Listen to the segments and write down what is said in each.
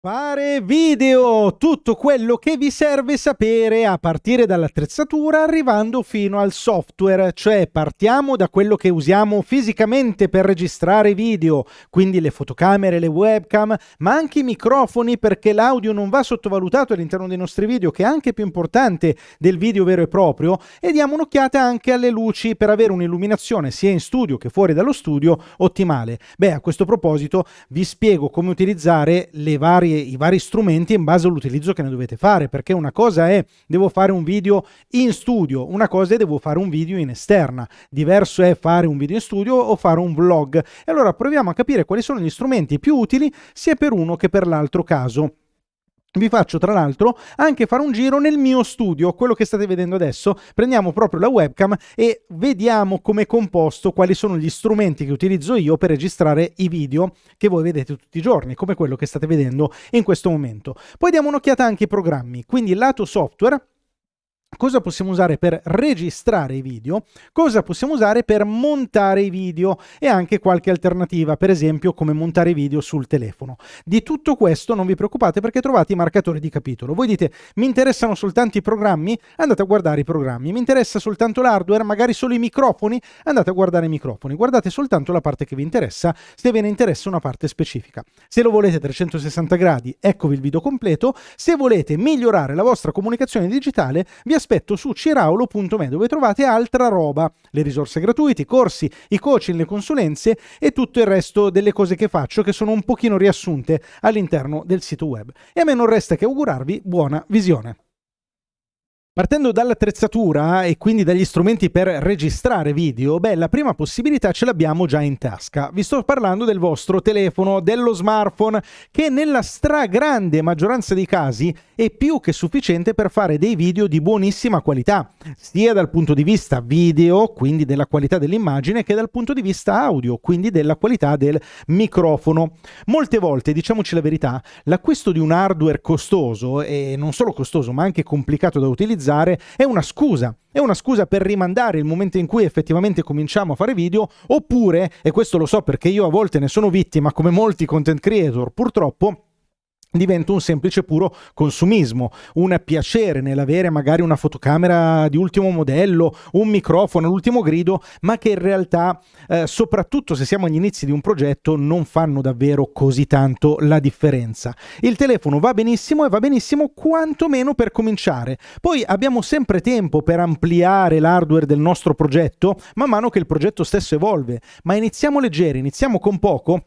Fare video, tutto quello che vi serve sapere a partire dall'attrezzatura arrivando fino al software, cioè partiamo da quello che usiamo fisicamente per registrare video, quindi le fotocamere, le webcam, ma anche i microfoni perché l'audio non va sottovalutato all'interno dei nostri video che è anche più importante del video vero e proprio e diamo un'occhiata anche alle luci per avere un'illuminazione sia in studio che fuori dallo studio ottimale. Beh, a questo proposito vi spiego come utilizzare le varie vari, i vari strumenti in base all'utilizzo che ne dovete fare, perché una cosa è devo fare un video in studio, una cosa è devo fare un video in esterna, diverso è fare un video in studio o fare un vlog. E allora proviamo a capire quali sono gli strumenti più utili sia per uno che per l'altro caso vi faccio tra l'altro anche fare un giro nel mio studio, quello che state vedendo adesso. Prendiamo proprio la webcam e vediamo come è composto, quali sono gli strumenti che utilizzo io per registrare i video che voi vedete tutti i giorni, come quello che state vedendo in questo momento. Poi diamo un'occhiata anche ai programmi, quindi lato software cosa possiamo usare per registrare i video, cosa possiamo usare per montare i video e anche qualche alternativa, per esempio come montare i video sul telefono. Di tutto questo non vi preoccupate perché trovate i marcatori di capitolo. Voi dite mi interessano soltanto i programmi, andate a guardare i programmi, mi interessa soltanto l'hardware, magari solo i microfoni, andate a guardare i microfoni, guardate soltanto la parte che vi interessa, se ve ne interessa una parte specifica. Se lo volete 360 gradi, eccovi il video completo, se volete migliorare la vostra comunicazione digitale, vi aspetto su ciraulo.me dove trovate altra roba, le risorse gratuite, i corsi, i coaching, le consulenze e tutto il resto delle cose che faccio che sono un pochino riassunte all'interno del sito web. E a me non resta che augurarvi buona visione. Partendo dall'attrezzatura e quindi dagli strumenti per registrare video, beh, la prima possibilità ce l'abbiamo già in tasca. Vi sto parlando del vostro telefono, dello smartphone, che nella stragrande maggioranza dei casi è più che sufficiente per fare dei video di buonissima qualità, sia dal punto di vista video, quindi della qualità dell'immagine, che dal punto di vista audio, quindi della qualità del microfono. Molte volte, diciamoci la verità, l'acquisto di un hardware costoso, e non solo costoso ma anche complicato da utilizzare, utilizzare è una scusa. È una scusa per rimandare il momento in cui effettivamente cominciamo a fare video, oppure, e questo lo so perché io a volte ne sono vittima, come molti content creator purtroppo, diventa un semplice puro consumismo, un piacere nell'avere magari una fotocamera di ultimo modello, un microfono l'ultimo grido, ma che in realtà, eh, soprattutto se siamo agli inizi di un progetto, non fanno davvero così tanto la differenza. Il telefono va benissimo e va benissimo quantomeno per cominciare. Poi abbiamo sempre tempo per ampliare l'hardware del nostro progetto man mano che il progetto stesso evolve, ma iniziamo leggeri, iniziamo con poco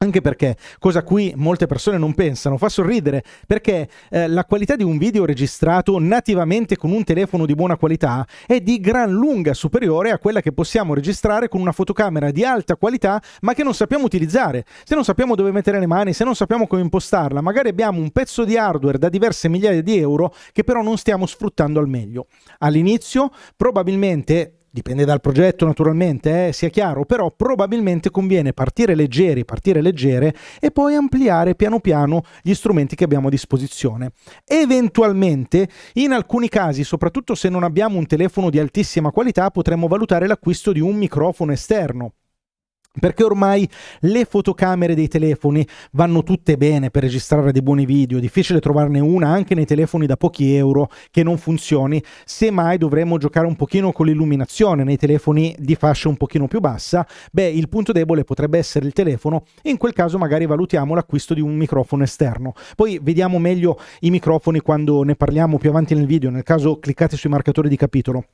anche perché, cosa a cui molte persone non pensano, fa sorridere, perché eh, la qualità di un video registrato nativamente con un telefono di buona qualità è di gran lunga superiore a quella che possiamo registrare con una fotocamera di alta qualità ma che non sappiamo utilizzare. Se non sappiamo dove mettere le mani, se non sappiamo come impostarla, magari abbiamo un pezzo di hardware da diverse migliaia di euro che però non stiamo sfruttando al meglio. All'inizio probabilmente dipende dal progetto naturalmente, eh, sia chiaro, però probabilmente conviene partire leggeri, partire leggere e poi ampliare piano piano gli strumenti che abbiamo a disposizione. Eventualmente, in alcuni casi, soprattutto se non abbiamo un telefono di altissima qualità, potremmo valutare l'acquisto di un microfono esterno. Perché ormai le fotocamere dei telefoni vanno tutte bene per registrare dei buoni video, difficile trovarne una anche nei telefoni da pochi euro che non funzioni, semmai dovremmo giocare un pochino con l'illuminazione nei telefoni di fascia un pochino più bassa, beh il punto debole potrebbe essere il telefono, in quel caso magari valutiamo l'acquisto di un microfono esterno, poi vediamo meglio i microfoni quando ne parliamo più avanti nel video, nel caso cliccate sui marcatori di capitolo.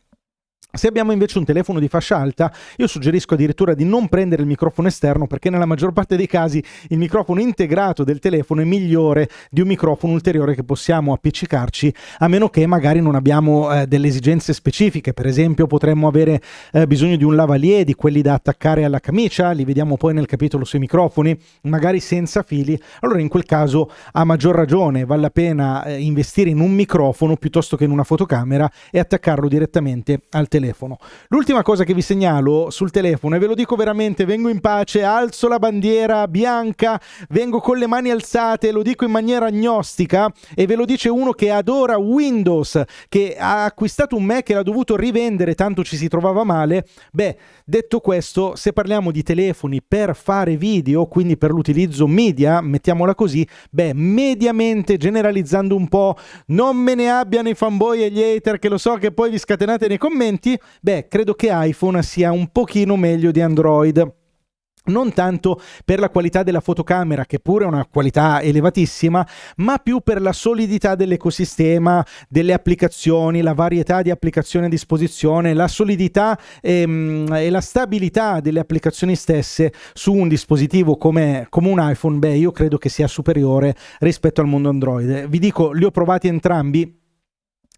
Se abbiamo invece un telefono di fascia alta, io suggerisco addirittura di non prendere il microfono esterno perché nella maggior parte dei casi il microfono integrato del telefono è migliore di un microfono ulteriore che possiamo appiccicarci, a meno che magari non abbiamo eh, delle esigenze specifiche, per esempio potremmo avere eh, bisogno di un lavalier, di quelli da attaccare alla camicia, li vediamo poi nel capitolo sui microfoni, magari senza fili, allora in quel caso a maggior ragione vale la pena eh, investire in un microfono piuttosto che in una fotocamera e attaccarlo direttamente al telefono telefono. L'ultima cosa che vi segnalo sul telefono, e ve lo dico veramente, vengo in pace, alzo la bandiera bianca, vengo con le mani alzate, lo dico in maniera agnostica e ve lo dice uno che adora Windows, che ha acquistato un Mac e l'ha dovuto rivendere, tanto ci si trovava male. Beh, detto questo, se parliamo di telefoni per fare video, quindi per l'utilizzo media, mettiamola così, beh, mediamente generalizzando un po', non me ne abbiano i fanboy e gli hater che lo so che poi vi scatenate nei commenti, utenti? Beh, credo che iPhone sia un pochino meglio di Android non tanto per la qualità della fotocamera, che pure è una qualità elevatissima, ma più per la solidità dell'ecosistema, delle applicazioni, la varietà di applicazioni a disposizione, la solidità e, ehm, e la stabilità delle applicazioni stesse su un dispositivo come, come, un iPhone, beh, io credo che sia superiore rispetto al mondo Android. Vi dico, li ho provati entrambi,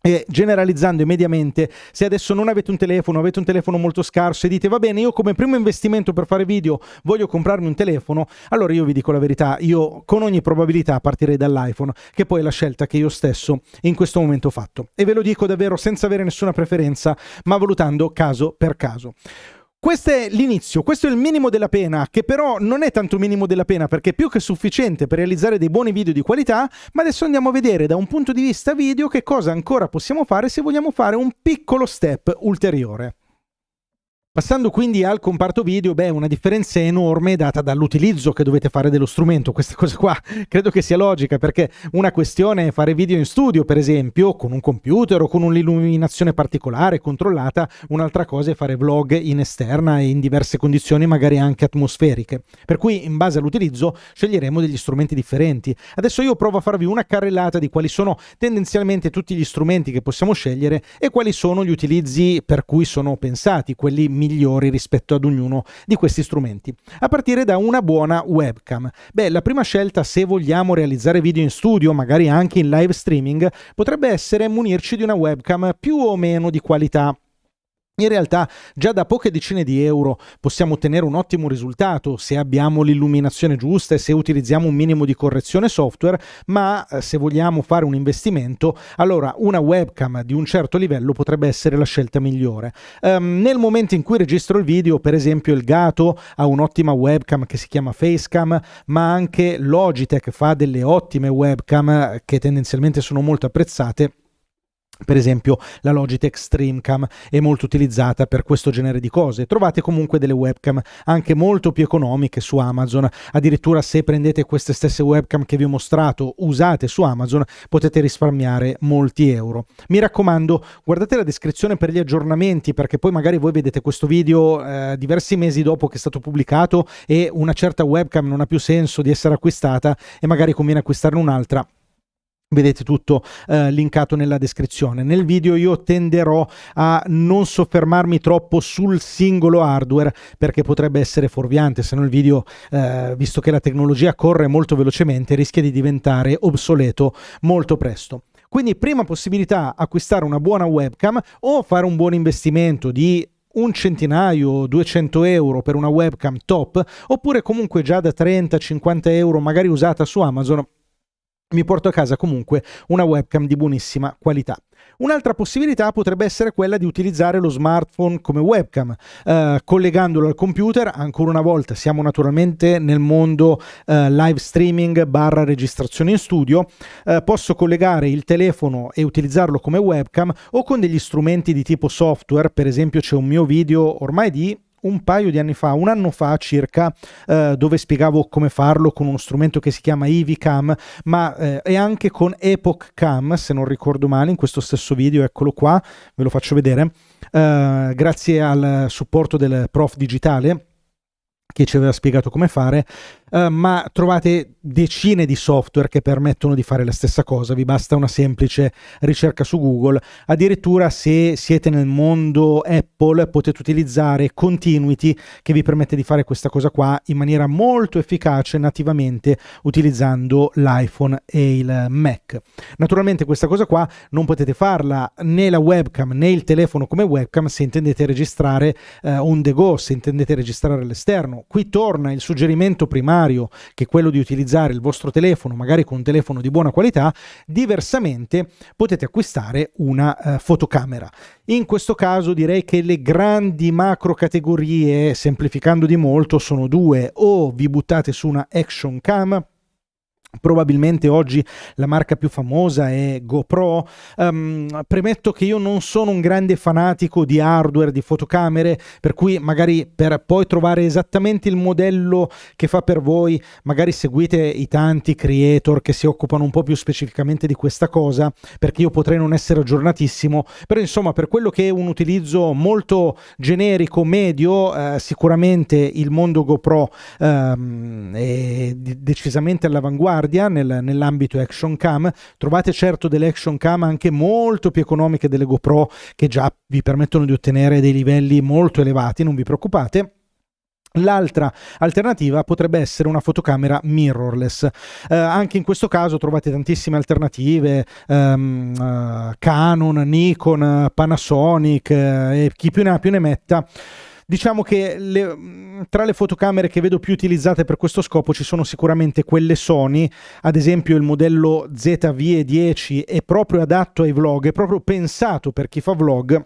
e generalizzando immediatamente, se adesso non avete un telefono, avete un telefono molto scarso e dite va bene, io come primo investimento per fare video voglio comprarmi un telefono, allora io vi dico la verità, io con ogni probabilità partirei dall'iPhone, che poi è la scelta che io stesso in questo momento ho fatto. E ve lo dico davvero senza avere nessuna preferenza, ma valutando caso per caso. Questo è l'inizio, questo è il minimo della pena, che però non è tanto minimo della pena perché è più che sufficiente per realizzare dei buoni video di qualità, ma adesso andiamo a vedere da un punto di vista video che cosa ancora possiamo fare se vogliamo fare un piccolo step ulteriore. Passando quindi al comparto video, beh, una differenza enorme data dall'utilizzo che dovete fare dello strumento. Questa cosa qua credo che sia logica, perché una questione è fare video in studio, per esempio, con un computer o con un'illuminazione particolare, controllata, un'altra cosa è fare vlog in esterna e in diverse condizioni, magari anche atmosferiche. Per cui, in base all'utilizzo, sceglieremo degli strumenti differenti. Adesso io provo a farvi una carrellata di quali sono tendenzialmente tutti gli strumenti che possiamo scegliere e quali sono gli utilizzi per cui sono pensati, quelli migliori migliori rispetto ad ognuno di questi strumenti, a partire da una buona webcam. Beh, la prima scelta se vogliamo realizzare video in studio, magari anche in live streaming, potrebbe essere munirci di una webcam più o meno di qualità in realtà già da poche decine di euro possiamo ottenere un ottimo risultato se abbiamo l'illuminazione giusta e se utilizziamo un minimo di correzione software, ma eh, se vogliamo fare un investimento, allora una webcam di un certo livello potrebbe essere la scelta migliore. Um, nel momento in cui registro il video, per esempio il Gato ha un'ottima webcam che si chiama Facecam, ma anche Logitech fa delle ottime webcam eh, che tendenzialmente sono molto apprezzate per esempio la Logitech Streamcam è molto utilizzata per questo genere di cose. Trovate comunque delle webcam anche molto più economiche su Amazon. Addirittura se prendete queste stesse webcam che vi ho mostrato usate su Amazon potete risparmiare molti euro. Mi raccomando guardate la descrizione per gli aggiornamenti perché poi magari voi vedete questo video eh, diversi mesi dopo che è stato pubblicato e una certa webcam non ha più senso di essere acquistata e magari conviene acquistarne un'altra Vedete tutto eh, linkato nella descrizione. Nel video io tenderò a non soffermarmi troppo sul singolo hardware perché potrebbe essere fuorviante, se no il video, eh, visto che la tecnologia corre molto velocemente, rischia di diventare obsoleto molto presto. Quindi prima possibilità acquistare una buona webcam o fare un buon investimento di un centinaio, 200 euro per una webcam top, oppure comunque già da 30-50 euro magari usata su Amazon mi porto a casa comunque una webcam di buonissima qualità. Un'altra possibilità potrebbe essere quella di utilizzare lo smartphone come webcam, eh, collegandolo al computer. Ancora una volta siamo naturalmente nel mondo eh, live streaming barra registrazione in studio. Eh, posso collegare il telefono e utilizzarlo come webcam o con degli strumenti di tipo software, per esempio c'è un mio video ormai di un paio di anni fa, un anno fa circa, eh, dove spiegavo come farlo con uno strumento che si chiama IVCAM, ma eh, e anche con Epoch Cam, se non ricordo male, in questo stesso video, eccolo qua, ve lo faccio vedere, eh, grazie al supporto del prof digitale che ci aveva spiegato come fare eh, ma trovate decine di software che permettono di fare la stessa cosa, vi basta una semplice ricerca su Google, addirittura se siete nel mondo Apple potete utilizzare Continuity che vi permette di fare questa cosa qua in maniera molto efficace nativamente utilizzando l'iPhone e il Mac. Naturalmente questa cosa qua non potete farla né la webcam né il telefono come webcam se intendete registrare uh, eh, on the go, se intendete registrare all'esterno. Qui torna il suggerimento primario scenario che è quello di utilizzare il vostro telefono, magari con un telefono di buona qualità, diversamente potete acquistare una eh, fotocamera. In questo caso direi che le grandi macro categorie, semplificando di molto, sono due, o vi buttate su una action cam, Probabilmente oggi la marca più famosa è GoPro. Um, premetto che io non sono un grande fanatico di hardware, di fotocamere, per cui magari per poi trovare esattamente il modello che fa per voi, magari seguite i tanti creator che si occupano un po' più specificamente di questa cosa, perché io potrei non essere aggiornatissimo, però insomma per quello che è un utilizzo molto generico, medio, eh, sicuramente il mondo GoPro ehm, è decisamente all'avanguardia Guardian nel, nell'ambito action cam. Trovate certo delle action cam anche molto più economiche delle GoPro che già vi permettono di ottenere dei livelli molto elevati, non vi preoccupate. L'altra alternativa potrebbe essere una fotocamera mirrorless. Eh, anche in questo caso trovate tantissime alternative, ehm, eh, Canon, Nikon, Panasonic eh, e chi più ne ha più ne metta. Diciamo che le, tra le fotocamere che vedo più utilizzate per questo scopo ci sono sicuramente quelle Sony, ad esempio il modello ZV-10 è proprio adatto ai vlog, è proprio pensato per chi fa vlog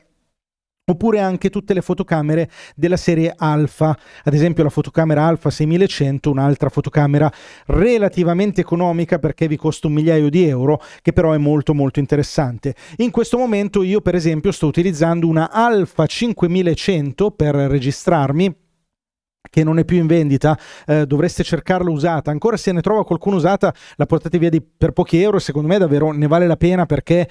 oppure anche tutte le fotocamere della serie Alpha, ad esempio la fotocamera Alpha 6100, un'altra fotocamera relativamente economica perché vi costa un migliaio di euro, che però è molto molto interessante. In questo momento io per esempio sto utilizzando una Alpha 5100 per registrarmi che non è più in vendita, eh, dovreste cercarla usata. Ancora se ne trova qualcuno usata, la portate via di, per pochi euro, secondo me davvero ne vale la pena perché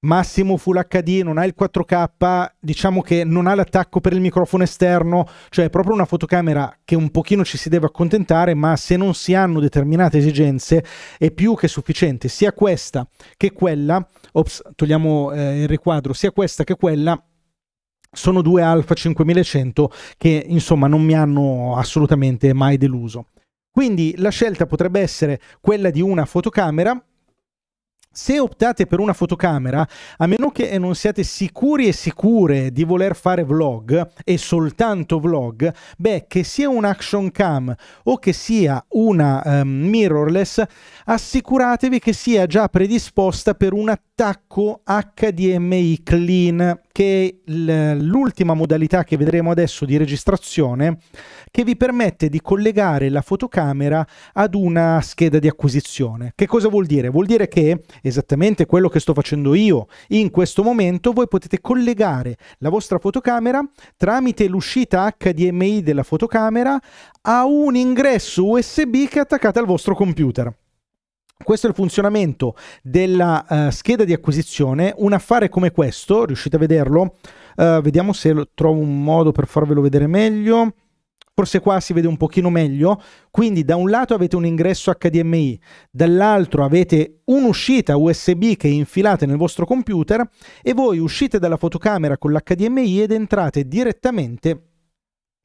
Massimo Full HD, non ha il 4K, diciamo che non ha l'attacco per il microfono esterno, cioè è proprio una fotocamera che un pochino ci si deve accontentare, ma se non si hanno determinate esigenze è più che sufficiente, sia questa che quella, ops, togliamo eh, il riquadro, sia questa che quella sono due Alfa 5100 che insomma non mi hanno assolutamente mai deluso. Quindi la scelta potrebbe essere quella di una fotocamera se optate per una fotocamera, a meno che non siate sicuri e sicure di voler fare vlog e soltanto vlog, beh, che sia un action cam o che sia una um, mirrorless, assicuratevi che sia già predisposta per un attacco HDMI clean che l'ultima modalità che vedremo adesso di registrazione che vi permette di collegare la fotocamera ad una scheda di acquisizione. Che cosa vuol dire? Vuol dire che esattamente quello che sto facendo io in questo momento voi potete collegare la vostra fotocamera tramite l'uscita HDMI della fotocamera a un ingresso USB che è attaccato al vostro computer. Questo è il funzionamento della uh, scheda di acquisizione. Un affare come questo, riuscite a vederlo? Uh, vediamo se trovo un modo per farvelo vedere meglio. Forse qua si vede un pochino meglio. Quindi da un lato avete un ingresso HDMI, dall'altro avete un'uscita USB che infilate nel vostro computer e voi uscite dalla fotocamera con l'HDMI ed entrate direttamente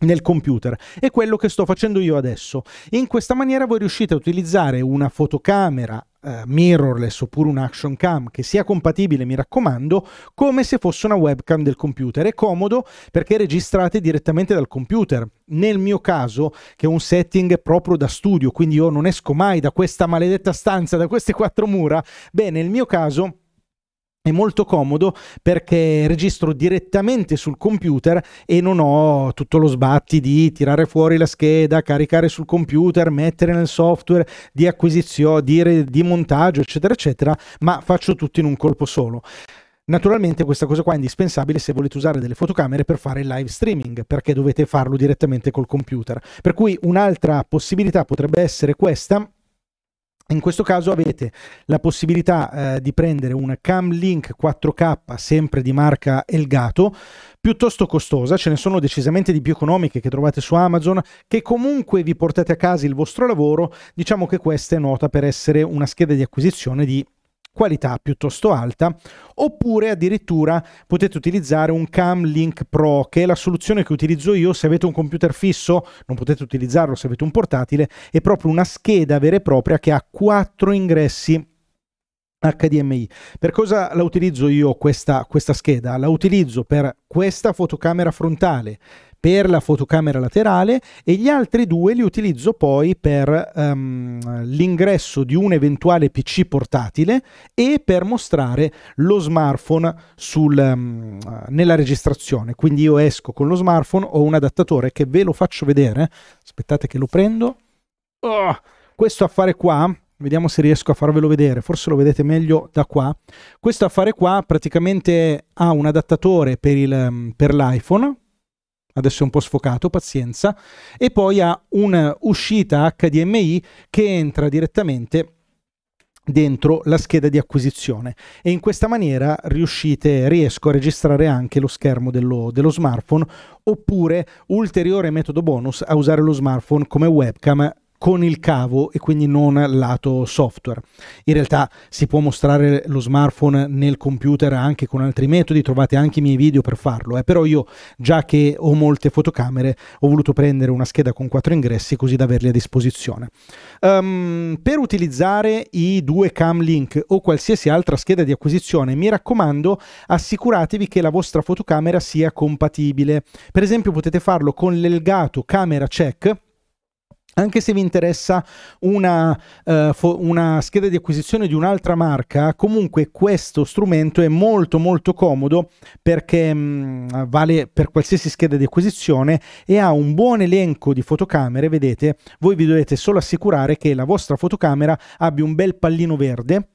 nel computer. È quello che sto facendo io adesso. In questa maniera voi riuscite a utilizzare una fotocamera eh, mirrorless oppure un action cam che sia compatibile, mi raccomando, come se fosse una webcam del computer. È comodo perché registrate direttamente dal computer. Nel mio caso, che è un setting proprio da studio, quindi io non esco mai da questa maledetta stanza, da queste quattro mura, beh, nel mio caso è molto comodo perché registro direttamente sul computer e non ho tutto lo sbatti di tirare fuori la scheda, caricare sul computer, mettere nel software di acquisizione, di, re, di montaggio, eccetera, eccetera, ma faccio tutto in un colpo solo. Naturalmente questa cosa qua è indispensabile se volete usare delle fotocamere per fare il live streaming, perché dovete farlo direttamente col computer. Per cui un'altra possibilità potrebbe essere questa in questo caso avete la possibilità eh, di prendere una Cam Link 4K sempre di marca Elgato, piuttosto costosa, ce ne sono decisamente di più economiche che trovate su Amazon, che comunque vi portate a casa il vostro lavoro, diciamo che questa è nota per essere una scheda di acquisizione di qualità piuttosto alta, oppure addirittura potete utilizzare un Cam Link Pro, che è la soluzione che utilizzo io se avete un computer fisso, non potete utilizzarlo se avete un portatile, è proprio una scheda vera e propria che ha quattro ingressi HDMI. Per cosa la utilizzo io questa, questa scheda? La utilizzo per questa fotocamera frontale, per la fotocamera laterale e gli altri due li utilizzo poi per um, l'ingresso di un eventuale PC portatile e per mostrare lo smartphone sul, um, nella registrazione. Quindi io esco con lo smartphone, ho un adattatore che ve lo faccio vedere. Aspettate che lo prendo. Oh, questo affare qua vediamo se riesco a farvelo vedere, forse lo vedete meglio da qua. Questo affare qua praticamente ha un adattatore per, il, ehm, per l'iPhone, adesso è un po' sfocato, pazienza, e poi ha un'uscita HDMI che entra direttamente dentro la scheda di acquisizione e in questa maniera riuscite, riesco a registrare anche lo schermo dello, dello smartphone oppure ulteriore metodo bonus a usare lo smartphone come webcam con il cavo e quindi non lato software. In realtà si può mostrare lo smartphone nel computer anche con altri metodi, trovate anche i miei video per farlo, eh. però io già che ho molte fotocamere ho voluto prendere una scheda con quattro ingressi così da averli a disposizione. Um, per utilizzare i due cam link o qualsiasi altra scheda di acquisizione mi raccomando assicuratevi che la vostra fotocamera sia compatibile. Per esempio potete farlo con l'Elgato Camera Check anche se vi interessa una, uh, fo- una, scheda di acquisizione di un'altra marca, comunque questo strumento è molto molto comodo perché mh, mm, vale per qualsiasi scheda di acquisizione e ha un buon elenco di fotocamere, vedete, voi vi dovete solo assicurare che la vostra fotocamera abbia un bel pallino verde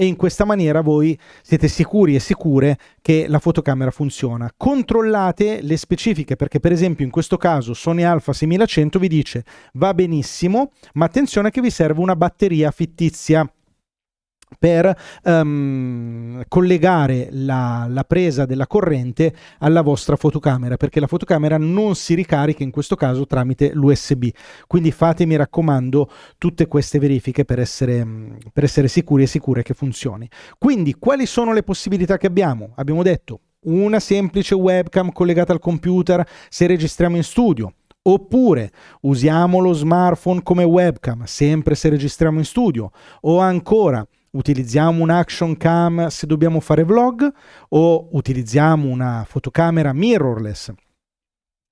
e in questa maniera voi siete sicuri e sicure che la fotocamera funziona. Controllate le specifiche perché per esempio in questo caso Sony Alpha 6100 vi dice va benissimo ma attenzione che vi serve una batteria fittizia per um, collegare la, la, presa della corrente alla vostra fotocamera perché la fotocamera non si ricarica in questo caso tramite l'USB quindi fate mi raccomando tutte queste verifiche per essere, mm, per essere sicuri e sicure che funzioni quindi quali sono le possibilità che abbiamo? abbiamo detto una semplice webcam collegata al computer se registriamo in studio Oppure usiamo lo smartphone come webcam, sempre se registriamo in studio. O ancora Utilizziamo un action cam se dobbiamo fare vlog o utilizziamo una fotocamera mirrorless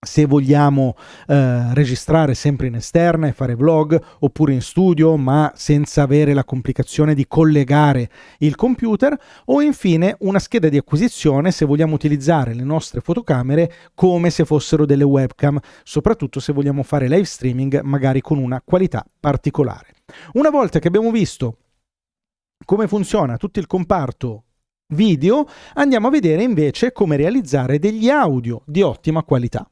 se vogliamo eh, registrare sempre in esterna e fare vlog oppure in studio ma senza avere la complicazione di collegare il computer o infine una scheda di acquisizione se vogliamo utilizzare le nostre fotocamere come se fossero delle webcam soprattutto se vogliamo fare live streaming magari con una qualità particolare una volta che abbiamo visto come funziona tutto il comparto video, andiamo a vedere invece come realizzare degli audio di ottima qualità.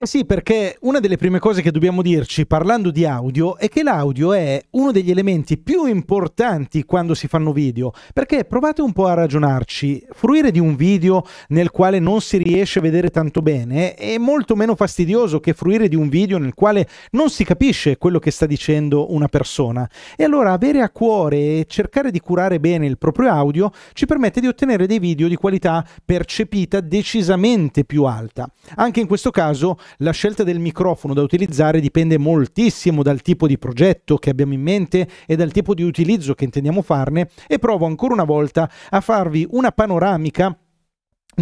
Eh sì, perché una delle prime cose che dobbiamo dirci parlando di audio è che l'audio è uno degli elementi più importanti quando si fanno video, perché provate un po' a ragionarci, fruire di un video nel quale non si riesce a vedere tanto bene è molto meno fastidioso che fruire di un video nel quale non si capisce quello che sta dicendo una persona. E allora avere a cuore e cercare di curare bene il proprio audio ci permette di ottenere dei video di qualità percepita decisamente più alta. Anche in questo caso la scelta del microfono da utilizzare dipende moltissimo dal tipo di progetto che abbiamo in mente e dal tipo di utilizzo che intendiamo farne e provo ancora una volta a farvi una panoramica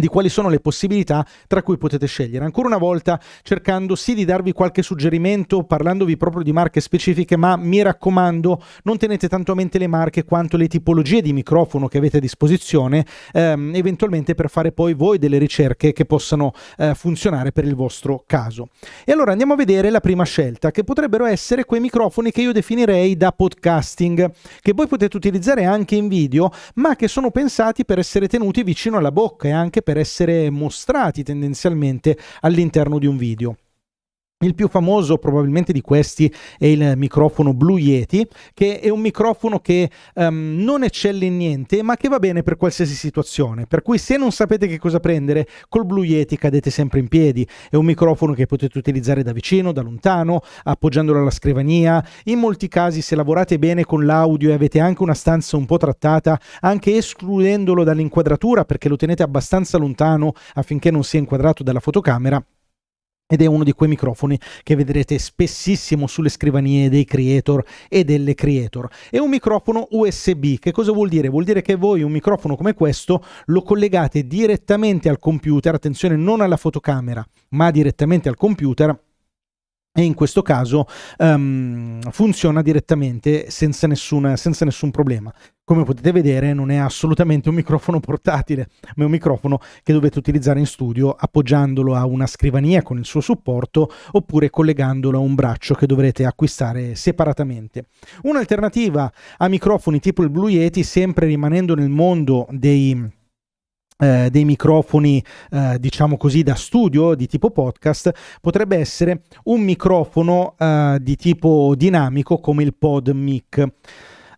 di quali sono le possibilità tra cui potete scegliere. Ancora una volta cercando sì di darvi qualche suggerimento parlandovi proprio di marche specifiche, ma mi raccomando non tenete tanto a mente le marche quanto le tipologie di microfono che avete a disposizione, ehm, eventualmente per fare poi voi delle ricerche che possano eh, funzionare per il vostro caso. E allora andiamo a vedere la prima scelta, che potrebbero essere quei microfoni che io definirei da podcasting, che voi potete utilizzare anche in video, ma che sono pensati per essere tenuti vicino alla bocca e anche per essere mostrati tendenzialmente all'interno di un video. Il più famoso probabilmente di questi è il microfono Blue Yeti, che è un microfono che um, non eccelle in niente, ma che va bene per qualsiasi situazione. Per cui se non sapete che cosa prendere, col Blue Yeti cadete sempre in piedi. È un microfono che potete utilizzare da vicino, da lontano, appoggiandolo alla scrivania. In molti casi, se lavorate bene con l'audio e avete anche una stanza un po' trattata, anche escludendolo dall'inquadratura perché lo tenete abbastanza lontano affinché non sia inquadrato dalla fotocamera, ed è uno di quei microfoni che vedrete spessissimo sulle scrivanie dei creator e delle creator. È un microfono USB, che cosa vuol dire? Vuol dire che voi un microfono come questo lo collegate direttamente al computer, attenzione non alla fotocamera, ma direttamente al computer e in questo caso um, funziona direttamente senza, nessuna, senza nessun problema come potete vedere non è assolutamente un microfono portatile, ma è un microfono che dovete utilizzare in studio appoggiandolo a una scrivania con il suo supporto oppure collegandolo a un braccio che dovrete acquistare separatamente. Un'alternativa a microfoni tipo il Blue Yeti, sempre rimanendo nel mondo dei eh, dei microfoni, eh, diciamo così, da studio di tipo podcast, potrebbe essere un microfono eh, di tipo dinamico come il Pod Mic.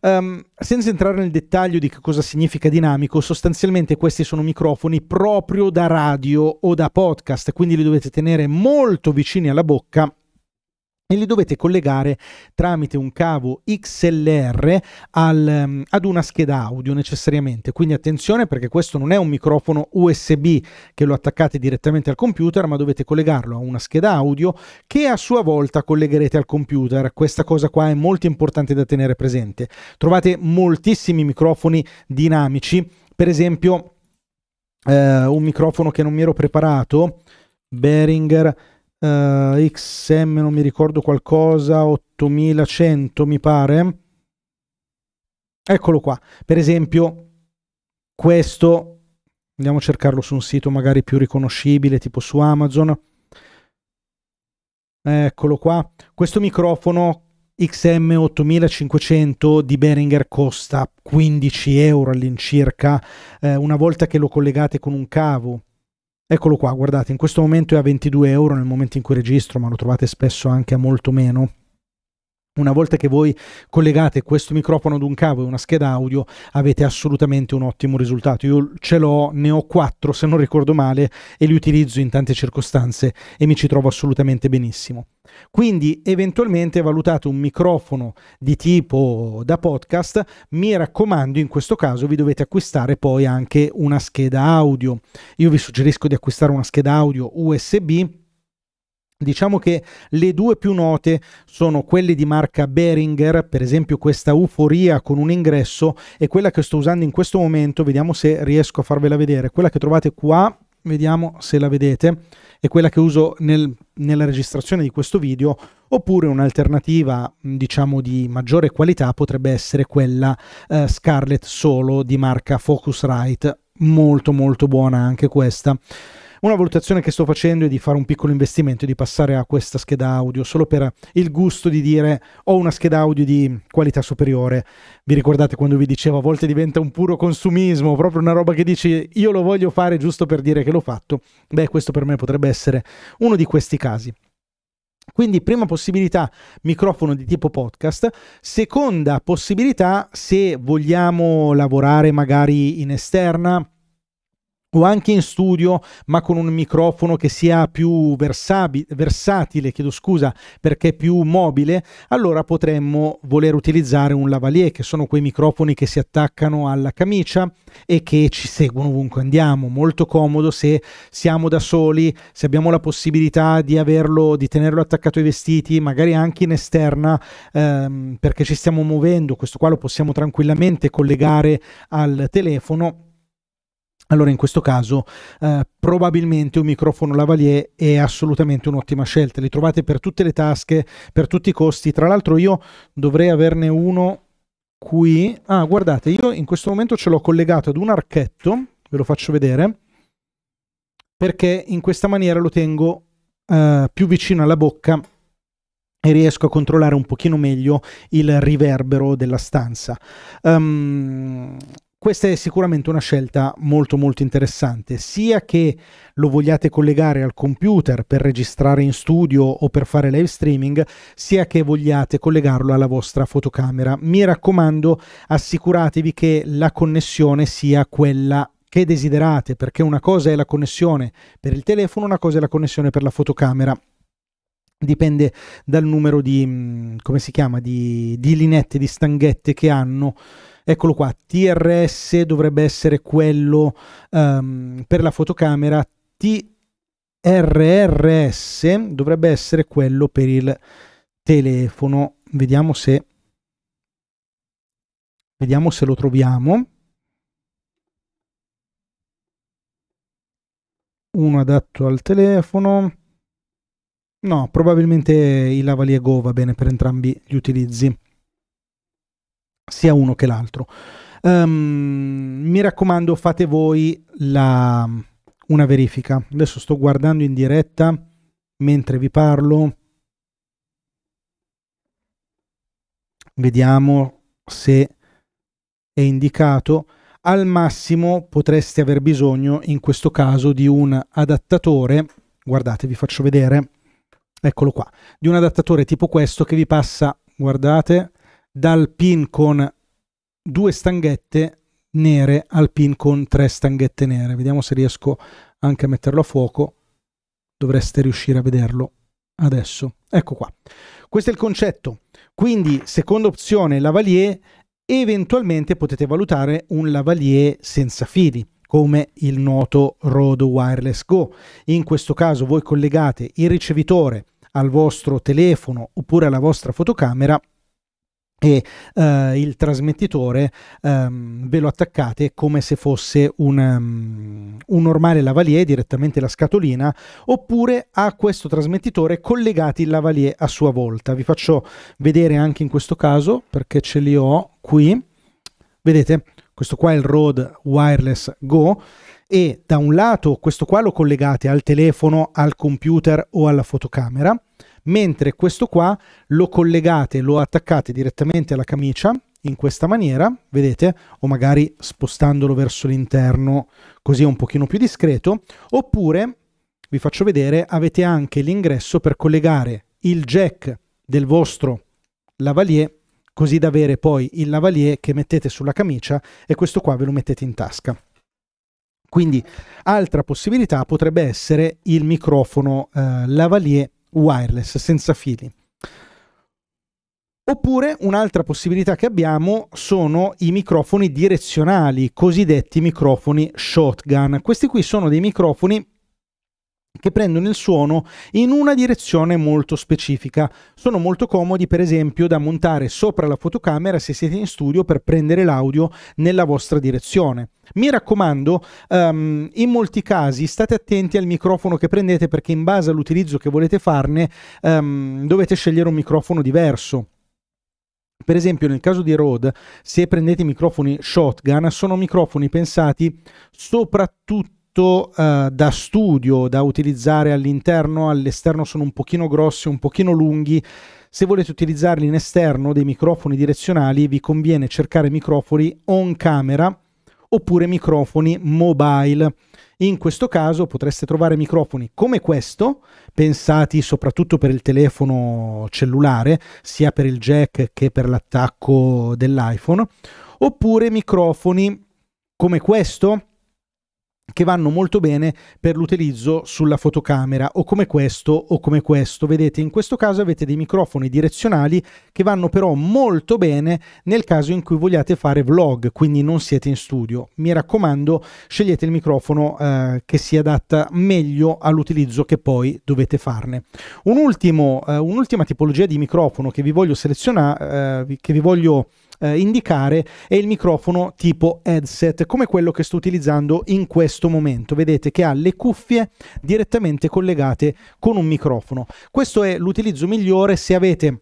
Um, senza entrare nel dettaglio di che cosa significa dinamico, sostanzialmente questi sono microfoni proprio da radio o da podcast, quindi li dovete tenere molto vicini alla bocca e li dovete collegare tramite un cavo XLR al, mm, ad una scheda audio necessariamente. Quindi attenzione perché questo non è un microfono USB che lo attaccate direttamente al computer, ma dovete collegarlo a una scheda audio che a sua volta collegherete al computer. Questa cosa qua è molto importante da tenere presente. Trovate moltissimi microfoni dinamici, per esempio eh, un microfono che non mi ero preparato, Behringer uh, eh, XM non mi ricordo qualcosa, 8100 mi pare. Eccolo qua. Per esempio, questo andiamo a cercarlo su un sito magari più riconoscibile, tipo su Amazon. Eccolo qua. Questo microfono XM8500 di Behringer costa 15 euro all'incirca eh, una volta che lo collegate con un cavo Eccolo qua, guardate, in questo momento è a 22 euro nel momento in cui registro, ma lo trovate spesso anche a molto meno. Una volta che voi collegate questo microfono ad un cavo e una scheda audio avete assolutamente un ottimo risultato. Io ce l'ho, ne ho quattro se non ricordo male e li utilizzo in tante circostanze e mi ci trovo assolutamente benissimo. Quindi eventualmente valutate un microfono di tipo da podcast, mi raccomando in questo caso vi dovete acquistare poi anche una scheda audio. Io vi suggerisco di acquistare una scheda audio USB Diciamo che le due più note sono quelle di marca Behringer, per esempio questa Euforia con un ingresso e quella che sto usando in questo momento, vediamo se riesco a farvela vedere, quella che trovate qua, vediamo se la vedete, è quella che uso nel, nella registrazione di questo video, oppure un'alternativa diciamo di maggiore qualità potrebbe essere quella eh, Scarlett Solo di marca Focusrite, molto molto buona anche questa. Una valutazione che sto facendo è di fare un piccolo investimento, e di passare a questa scheda audio, solo per il gusto di dire ho una scheda audio di qualità superiore. Vi ricordate quando vi dicevo a volte diventa un puro consumismo, proprio una roba che dici io lo voglio fare giusto per dire che l'ho fatto? Beh, questo per me potrebbe essere uno di questi casi. Quindi prima possibilità microfono di tipo podcast, seconda possibilità se vogliamo lavorare magari in esterna o anche in studio ma con un microfono che sia più versatile, chiedo scusa, perché più mobile, allora potremmo voler utilizzare un lavalier che sono quei microfoni che si attaccano alla camicia e che ci seguono ovunque andiamo, molto comodo se siamo da soli, se abbiamo la possibilità di averlo, di tenerlo attaccato ai vestiti, magari anche in esterna ehm, perché ci stiamo muovendo, questo qua lo possiamo tranquillamente collegare al telefono allora in questo caso eh, probabilmente un microfono lavalier è assolutamente un'ottima scelta, li trovate per tutte le tasche, per tutti i costi, tra l'altro io dovrei averne uno qui, ah guardate io in questo momento ce l'ho collegato ad un archetto, ve lo faccio vedere, perché in questa maniera lo tengo eh, più vicino alla bocca e riesco a controllare un pochino meglio il riverbero della stanza. Um, questa è sicuramente una scelta molto molto interessante, sia che lo vogliate collegare al computer per registrare in studio o per fare live streaming, sia che vogliate collegarlo alla vostra fotocamera. Mi raccomando, assicuratevi che la connessione sia quella che desiderate, perché una cosa è la connessione per il telefono, una cosa è la connessione per la fotocamera dipende dal numero di, mm, come si chiama, di, di, linette, di stanghette che hanno eccolo qua, TRS dovrebbe essere quello um, per la fotocamera, TRRS dovrebbe essere quello per il telefono, vediamo se, vediamo se lo troviamo. Uno adatto al telefono. No, probabilmente il lavalier Go va bene per entrambi gli utilizzi sia uno che l'altro. Um, mi raccomando, fate voi la, una verifica. Adesso sto guardando in diretta mentre vi parlo. Vediamo se è indicato. Al massimo potreste aver bisogno in questo caso di un adattatore. Guardate, vi faccio vedere. Eccolo qua. Di un adattatore tipo questo che vi passa, guardate, dal pin con due stanghette nere al pin con tre stanghette nere. Vediamo se riesco anche a metterlo a fuoco. Dovreste riuscire a vederlo adesso. Ecco qua. Questo è il concetto. Quindi, seconda opzione, lavalier, eventualmente potete valutare un lavalier senza fili come il noto Rode Wireless Go. In questo caso voi collegate il ricevitore al vostro telefono oppure alla vostra fotocamera e eh, il trasmettitore ehm, ve lo attaccate come se fosse un, um, un, normale lavalier, direttamente la scatolina, oppure a questo trasmettitore collegati il lavalier a sua volta. Vi faccio vedere anche in questo caso perché ce li ho qui. Vedete, questo qua è il Rode Wireless Go e da un lato questo qua lo collegate al telefono, al computer o alla fotocamera mentre questo qua lo collegate, lo attaccate direttamente alla camicia in questa maniera, vedete, o magari spostandolo verso l'interno così è un pochino più discreto, oppure vi faccio vedere, avete anche l'ingresso per collegare il jack del vostro lavalier così da avere poi il lavalier che mettete sulla camicia e questo qua ve lo mettete in tasca. Quindi altra possibilità potrebbe essere il microfono eh, lavalier wireless, senza fili. Oppure un'altra possibilità che abbiamo sono i microfoni direzionali, cosiddetti microfoni shotgun. Questi qui sono dei microfoni che prendono il suono in una direzione molto specifica. Sono molto comodi per esempio da montare sopra la fotocamera se siete in studio per prendere l'audio nella vostra direzione. Mi raccomando, um, in molti casi state attenti al microfono che prendete perché in base all'utilizzo che volete farne um, dovete scegliere un microfono diverso. Per esempio nel caso di Rode, se prendete i microfoni shotgun, sono microfoni pensati soprattutto tutto eh, da studio da utilizzare all'interno, all'esterno sono un pochino grossi, un pochino lunghi. Se volete utilizzarli in esterno dei microfoni direzionali vi conviene cercare microfoni on camera oppure microfoni mobile. In questo caso potreste trovare microfoni come questo, pensati soprattutto per il telefono cellulare, sia per il jack che per l'attacco dell'iPhone, oppure microfoni come questo che vanno molto bene per l'utilizzo sulla fotocamera o come questo o come questo. Vedete, in questo caso avete dei microfoni direzionali che vanno però molto bene nel caso in cui vogliate fare vlog, quindi non siete in studio. Mi raccomando, scegliete il microfono eh, che si adatta meglio all'utilizzo che poi dovete farne. Un ultimo, eh, un'ultima tipologia di microfono che vi voglio selezionare, eh, che vi voglio eh, indicare è il microfono tipo headset come quello che sto utilizzando in questo momento vedete che ha le cuffie direttamente collegate con un microfono questo è l'utilizzo migliore se avete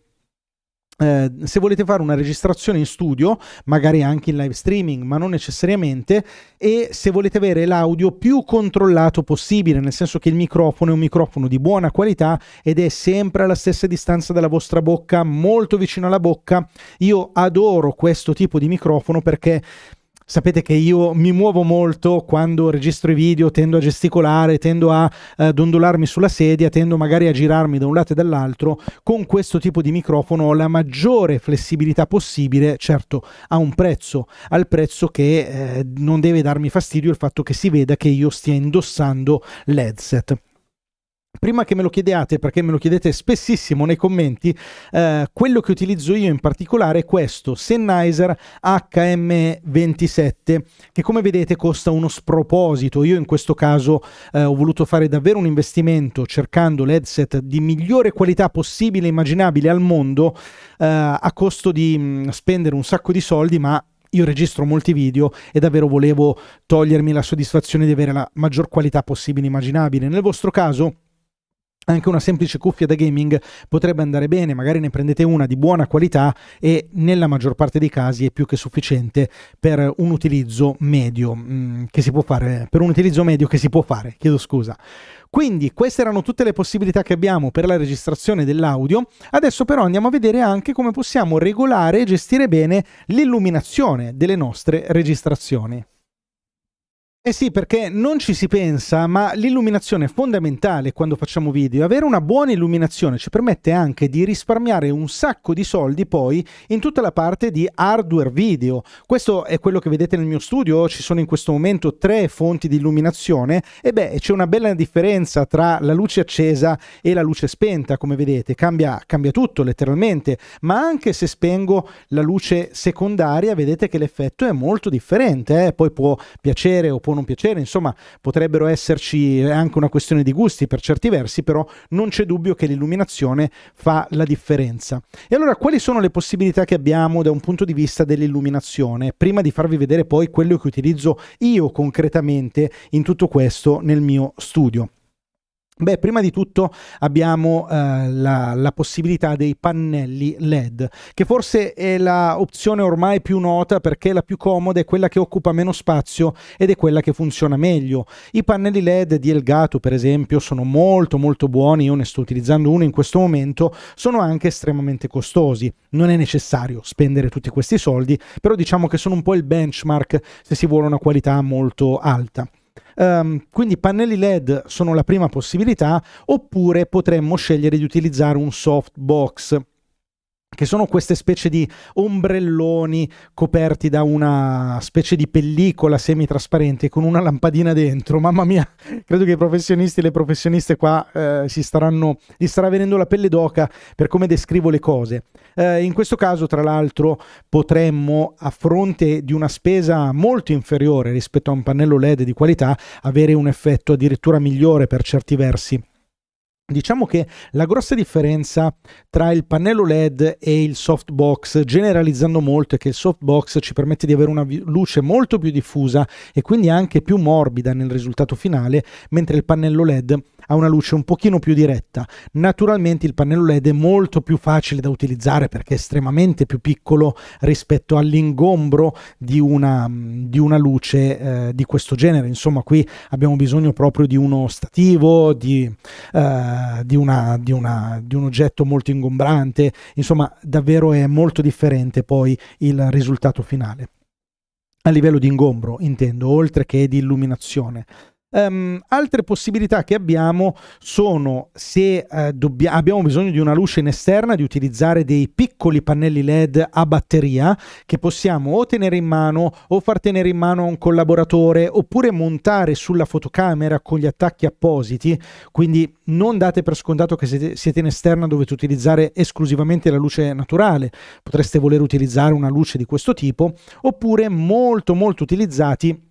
eh, se volete fare una registrazione in studio, magari anche in live streaming, ma non necessariamente, e se volete avere l'audio più controllato possibile, nel senso che il microfono è un microfono di buona qualità ed è sempre alla stessa distanza dalla vostra bocca, molto vicino alla bocca, io adoro questo tipo di microfono perché Sapete che io mi muovo molto quando registro i video, tendo a gesticolare, tendo a, ad eh, ondularmi sulla sedia, tendo magari a girarmi da un lato e dall'altro. Con questo tipo di microfono ho la maggiore flessibilità possibile, certo a un prezzo, al prezzo che eh, non deve darmi fastidio il fatto che si veda che io stia indossando l'headset prima che me lo chiediate, perché me lo chiedete spessissimo nei commenti, eh, quello che utilizzo io in particolare è questo Sennheiser HM27, che come vedete costa uno sproposito. Io in questo caso eh, ho voluto fare davvero un investimento cercando l'headset di migliore qualità possibile e immaginabile al mondo, eh, a costo di mh, mm, spendere un sacco di soldi, ma io registro molti video e davvero volevo togliermi la soddisfazione di avere la maggior qualità possibile immaginabile. Nel vostro caso anche una semplice cuffia da gaming potrebbe andare bene, magari ne prendete una di buona qualità e nella maggior parte dei casi è più che sufficiente per un utilizzo medio mm, che si può fare, per un utilizzo medio che si può fare, chiedo scusa. Quindi queste erano tutte le possibilità che abbiamo per la registrazione dell'audio, adesso però andiamo a vedere anche come possiamo regolare e gestire bene l'illuminazione delle nostre registrazioni. Eh sì, perché non ci si pensa, ma l'illuminazione è fondamentale quando facciamo video. Avere una buona illuminazione ci permette anche di risparmiare un sacco di soldi poi in tutta la parte di hardware video. Questo è quello che vedete nel mio studio, ci sono in questo momento tre fonti di illuminazione e beh, c'è una bella differenza tra la luce accesa e la luce spenta, come vedete, cambia, cambia tutto letteralmente, ma anche se spengo la luce secondaria vedete che l'effetto è molto differente, eh? poi può piacere o può non piacere, insomma potrebbero esserci anche una questione di gusti per certi versi, però non c'è dubbio che l'illuminazione fa la differenza. E allora quali sono le possibilità che abbiamo da un punto di vista dell'illuminazione? Prima di farvi vedere poi quello che utilizzo io concretamente in tutto questo nel mio studio. Beh, prima di tutto abbiamo eh, la, la, possibilità dei pannelli LED, che forse è l'opzione ormai più nota perché è la più comoda, è quella che occupa meno spazio ed è quella che funziona meglio. I pannelli LED di Elgato, per esempio, sono molto molto buoni, io ne sto utilizzando uno in questo momento, sono anche estremamente costosi. Non è necessario spendere tutti questi soldi, però diciamo che sono un po' il benchmark se si vuole una qualità molto alta. Um, quindi pannelli LED sono la prima possibilità, oppure potremmo scegliere di utilizzare un softbox che sono queste specie di ombrelloni coperti da una specie di pellicola semitrasparente con una lampadina dentro. Mamma mia, credo che i professionisti e le professioniste qua eh, si staranno, gli starà venendo la pelle d'oca per come descrivo le cose. Eh, in questo caso, tra l'altro, potremmo, a fronte di una spesa molto inferiore rispetto a un pannello LED di qualità, avere un effetto addirittura migliore per certi versi. Diciamo che la grossa differenza tra il pannello LED e il softbox, generalizzando molto, è che il softbox ci permette di avere una luce molto più diffusa e quindi anche più morbida nel risultato finale, mentre il pannello LED ha una luce un pochino più diretta. Naturalmente il pannello LED è molto più facile da utilizzare perché è estremamente più piccolo rispetto all'ingombro di una, di una luce eh, di questo genere. Insomma, qui abbiamo bisogno proprio di uno stativo, di... Eh, eh, di, una, di, una, di, un oggetto molto ingombrante, insomma davvero è molto differente poi il risultato finale. A livello di ingombro intendo, oltre che di illuminazione. Um, altre possibilità che abbiamo sono se eh, abbiamo bisogno di una luce in esterna di utilizzare dei piccoli pannelli LED a batteria che possiamo o tenere in mano o far tenere in mano a un collaboratore oppure montare sulla fotocamera con gli attacchi appositi. Quindi non date per scontato che se siete in esterna dovete utilizzare esclusivamente la luce naturale, potreste voler utilizzare una luce di questo tipo oppure molto molto utilizzati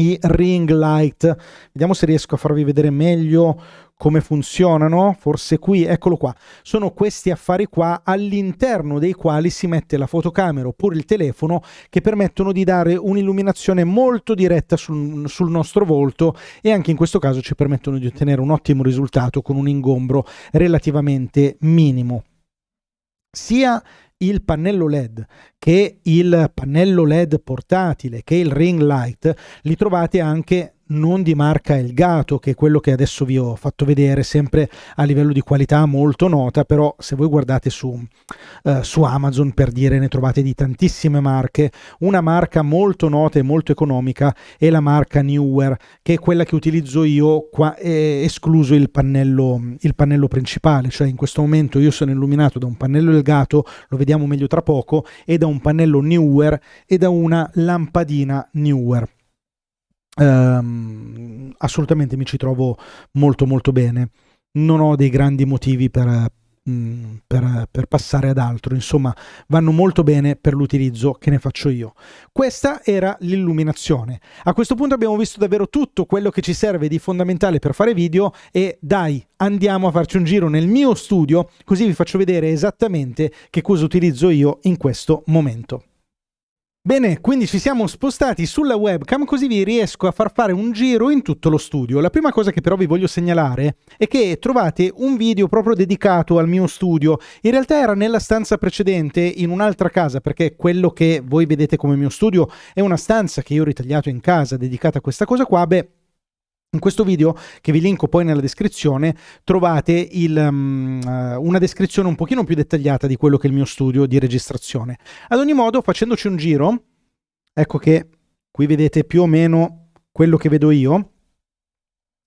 i ring light. Vediamo se riesco a farvi vedere meglio come funzionano, forse qui, eccolo qua. Sono questi affari qua all'interno dei quali si mette la fotocamera oppure il telefono che permettono di dare un'illuminazione molto diretta sul, sul, nostro volto e anche in questo caso ci permettono di ottenere un ottimo risultato con un ingombro relativamente minimo. Sia il pannello LED che il pannello LED portatile, che il ring light, li trovate anche non di marca Elgato, che è quello che adesso vi ho fatto vedere, sempre a livello di qualità molto nota, però se voi guardate su, eh, su Amazon, per dire, ne trovate di tantissime marche. Una marca molto nota e molto economica è la marca Newer, che è quella che utilizzo io, qua, eh, escluso il pannello, il pannello principale, cioè in questo momento io sono illuminato da un pannello Elgato, lo vediamo meglio tra poco, e da un pannello Newer e da una lampadina Newer ehm, assolutamente mi ci trovo molto molto bene. Non ho dei grandi motivi per, mh, mm, per, per passare ad altro, insomma vanno molto bene per l'utilizzo che ne faccio io. Questa era l'illuminazione. A questo punto abbiamo visto davvero tutto quello che ci serve di fondamentale per fare video e dai, andiamo a farci un giro nel mio studio così vi faccio vedere esattamente che cosa utilizzo io in questo momento. Bene, quindi ci siamo spostati sulla webcam così vi riesco a far fare un giro in tutto lo studio. La prima cosa che però vi voglio segnalare è che trovate un video proprio dedicato al mio studio. In realtà era nella stanza precedente, in un'altra casa, perché quello che voi vedete come mio studio è una stanza che io ho ritagliato in casa dedicata a questa cosa qua. Beh, in questo video, che vi linko poi nella descrizione, trovate il, um, una descrizione un pochino più dettagliata di quello che è il mio studio di registrazione. Ad ogni modo, facendoci un giro, ecco che qui vedete più o meno quello che vedo io,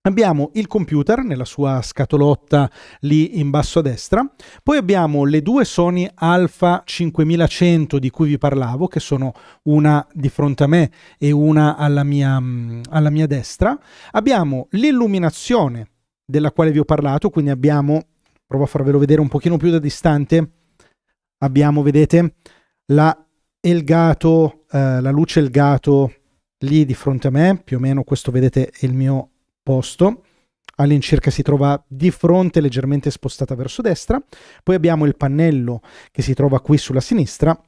Abbiamo il computer nella sua scatolotta lì in basso a destra, poi abbiamo le due Sony Alpha 5100 di cui vi parlavo, che sono una di fronte a me e una alla mia, mm, alla mia destra, abbiamo l'illuminazione della quale vi ho parlato, quindi abbiamo, provo a farvelo vedere un pochino più da distante, abbiamo, vedete, la Elgato, eh, la luce Elgato lì di fronte a me, più o meno questo vedete è il mio posto, all'incirca si trova di fronte, leggermente spostata verso destra, poi abbiamo il pannello che si trova qui sulla sinistra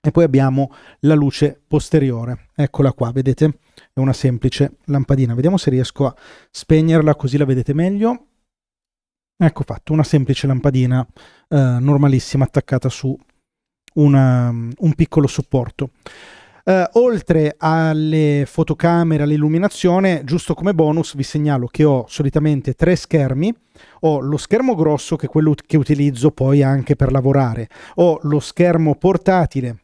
e poi abbiamo la luce posteriore, eccola qua, vedete? È una semplice lampadina, vediamo se riesco a spegnerla così la vedete meglio. Ecco fatto, una semplice lampadina eh, normalissima attaccata su una, un piccolo supporto. Eh, oltre alle fotocamere, all'illuminazione, giusto come bonus vi segnalo che ho solitamente tre schermi. Ho lo schermo grosso che è quello che utilizzo poi anche per lavorare. Ho lo schermo portatile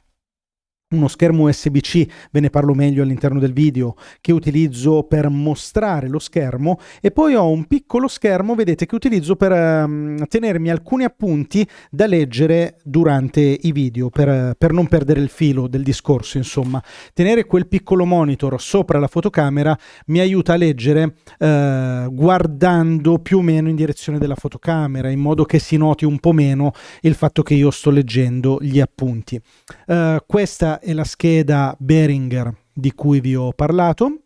uno schermo USB-C, ve ne parlo meglio all'interno del video, che utilizzo per mostrare lo schermo e poi ho un piccolo schermo, vedete, che utilizzo per um, tenermi alcuni appunti da leggere durante i video, per, per non perdere il filo del discorso, insomma. Tenere quel piccolo monitor sopra la fotocamera mi aiuta a leggere eh, guardando più o meno in direzione della fotocamera, in modo che si noti un po' meno il fatto che io sto leggendo gli appunti. Eh, questa è la scheda Behringer di cui vi ho parlato,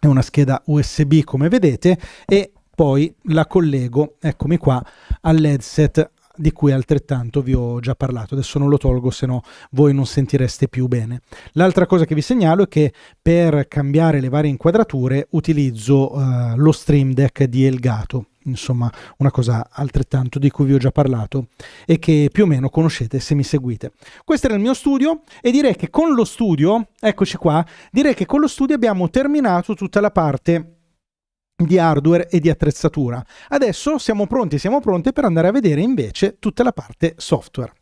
è una scheda USB come vedete e poi la collego, eccomi qua, all'headset di cui altrettanto vi ho già parlato. Adesso non lo tolgo, se no voi non sentireste più bene. L'altra cosa che vi segnalo è che per cambiare le varie inquadrature utilizzo eh, lo Stream Deck di Elgato insomma una cosa altrettanto di cui vi ho già parlato e che più o meno conoscete se mi seguite. Questo era il mio studio e direi che con lo studio, eccoci qua, direi che con lo studio abbiamo terminato tutta la parte di hardware e di attrezzatura. Adesso siamo pronti, siamo pronti per andare a vedere invece tutta la parte software.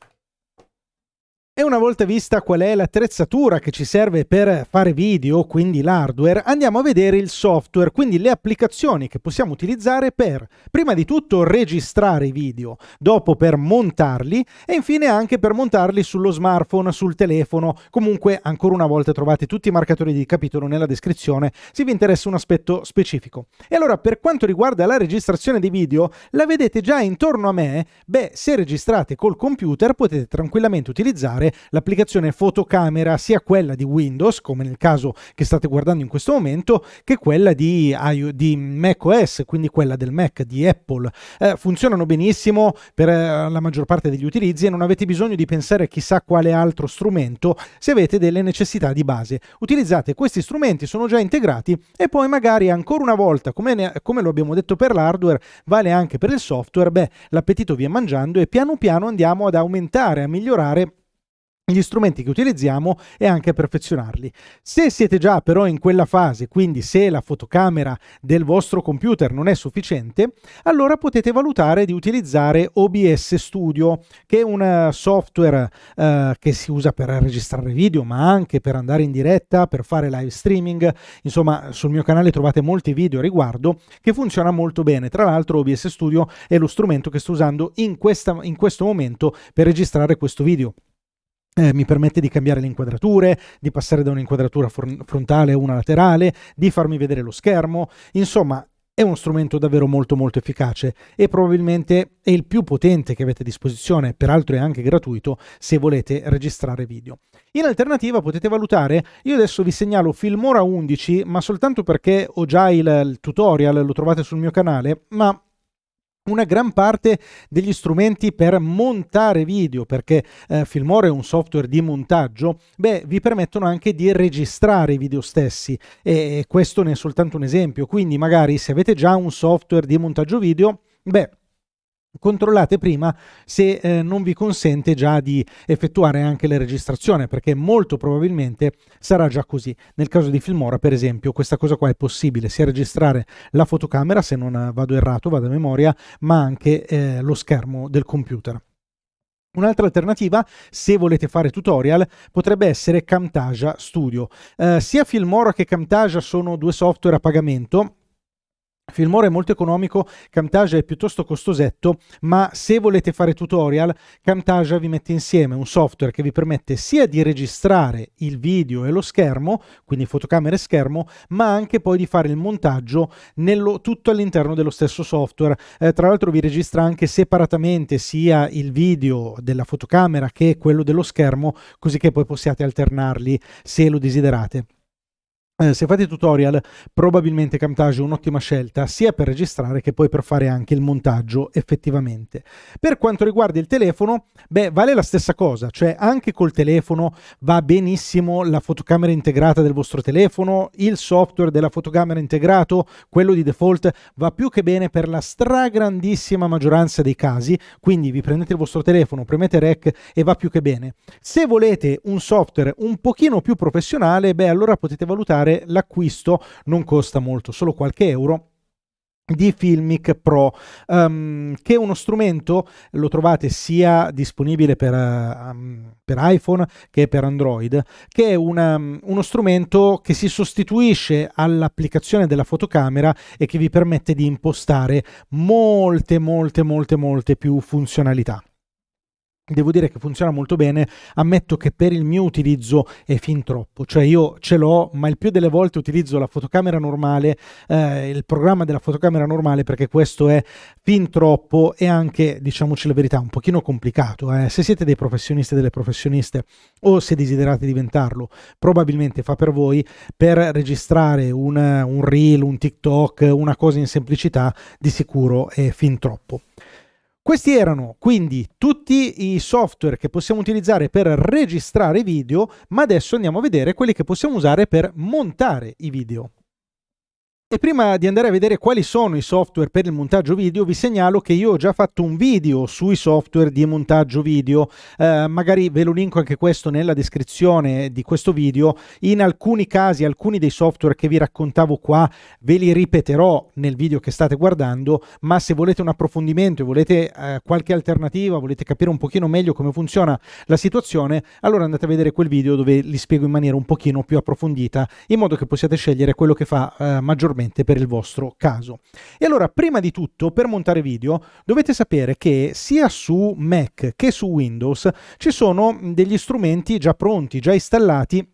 E una volta vista qual è l'attrezzatura che ci serve per fare video, quindi l'hardware, andiamo a vedere il software, quindi le applicazioni che possiamo utilizzare per, prima di tutto, registrare i video, dopo per montarli e infine anche per montarli sullo smartphone, sul telefono. Comunque, ancora una volta trovate tutti i marcatori di capitolo nella descrizione se vi interessa un aspetto specifico. E allora, per quanto riguarda la registrazione dei video, la vedete già intorno a me? Beh, se registrate col computer potete tranquillamente utilizzare utilizzare l'applicazione fotocamera sia quella di Windows, come nel caso che state guardando in questo momento, che quella di, di macOS, quindi quella del Mac di Apple. Eh, funzionano benissimo per eh, la maggior parte degli utilizzi e non avete bisogno di pensare a chissà quale altro strumento se avete delle necessità di base. Utilizzate questi strumenti, sono già integrati e poi magari ancora una volta, come, ne, come lo abbiamo detto per l'hardware, vale anche per il software, beh, l'appetito vi è mangiando e piano piano andiamo ad aumentare, a migliorare gli strumenti che utilizziamo e anche perfezionarli. Se siete già però in quella fase, quindi se la fotocamera del vostro computer non è sufficiente, allora potete valutare di utilizzare OBS Studio, che è un eh, software eh, che si usa per registrare video, ma anche per andare in diretta, per fare live streaming. Insomma, sul mio canale trovate molti video a riguardo che funziona molto bene. Tra l'altro OBS Studio è lo strumento che sto usando in, questa, in questo momento per registrare questo video. Eh, mi permette di cambiare le inquadrature, di passare da un'inquadratura frontale a una laterale, di farmi vedere lo schermo. Insomma, è uno strumento davvero molto molto efficace e probabilmente è il più potente che avete a disposizione, peraltro è anche gratuito se volete registrare video. In alternativa potete valutare, io adesso vi segnalo Filmora 11, ma soltanto perché ho già il, il tutorial, lo trovate sul mio canale, ma una gran parte degli strumenti per montare video, perché eh, Filmore è un software di montaggio, beh, vi permettono anche di registrare i video stessi e questo ne è soltanto un esempio. Quindi magari se avete già un software di montaggio video, beh, Controllate prima se eh, non vi consente già di effettuare anche la registrazione, perché molto probabilmente sarà già così. Nel caso di Filmora, per esempio, questa cosa qua è possibile, sia registrare la fotocamera, se non eh, vado errato, vado a memoria, ma anche eh, lo schermo del computer. Un'altra alternativa, se volete fare tutorial, potrebbe essere Camtasia Studio. Eh, sia Filmora che Camtasia sono due software a pagamento Filmora è molto economico, Camtasia è piuttosto costosetto, ma se volete fare tutorial, Camtasia vi mette insieme un software che vi permette sia di registrare il video e lo schermo, quindi fotocamera e schermo, ma anche poi di fare il montaggio nello, tutto all'interno dello stesso software. Eh, tra l'altro vi registra anche separatamente sia il video della fotocamera che quello dello schermo, così che poi possiate alternarli se lo desiderate. Eh, se fate tutorial, probabilmente Camtasia è un'ottima scelta sia per registrare che poi per fare anche il montaggio effettivamente. Per quanto riguarda il telefono, beh, vale la stessa cosa, cioè anche col telefono va benissimo la fotocamera integrata del vostro telefono, il software della fotocamera integrato, quello di default, va più che bene per la stragrandissima maggioranza dei casi, quindi vi prendete il vostro telefono, premete REC e va più che bene. Se volete un software un pochino più professionale, beh, allora potete valutare particolare l'acquisto non costa molto, solo qualche euro di Filmic Pro, um, che è uno strumento, lo trovate sia disponibile per, um, per iPhone che per Android, che è una, uno strumento che si sostituisce all'applicazione della fotocamera e che vi permette di impostare molte, molte, molte, molte più funzionalità. Devo dire che funziona molto bene, ammetto che per il mio utilizzo è fin troppo, cioè io ce l'ho, ma il più delle volte utilizzo la fotocamera normale, eh, il programma della fotocamera normale perché questo è fin troppo e anche, diciamoci la verità, un pochino complicato. Eh. Se siete dei professionisti e delle professioniste o se desiderate diventarlo, probabilmente fa per voi, per registrare un, un reel, un TikTok, una cosa in semplicità, di sicuro è fin troppo. Questi erano quindi tutti i software che possiamo utilizzare per registrare video, ma adesso andiamo a vedere quelli che possiamo usare per montare i video. E prima di andare a vedere quali sono i software per il montaggio video, vi segnalo che io ho già fatto un video sui software di montaggio video, eh, magari ve lo linko anche questo nella descrizione di questo video. In alcuni casi, alcuni dei software che vi raccontavo qua ve li ripeterò nel video che state guardando, ma se volete un approfondimento e volete eh, qualche alternativa, volete capire un pochino meglio come funziona la situazione, allora andate a vedere quel video dove li spiego in maniera un pochino più approfondita, in modo che possiate scegliere quello che fa eh, maggior particolarmente per il vostro caso. E allora, prima di tutto, per montare video, dovete sapere che sia su Mac che su Windows ci sono degli strumenti già pronti, già installati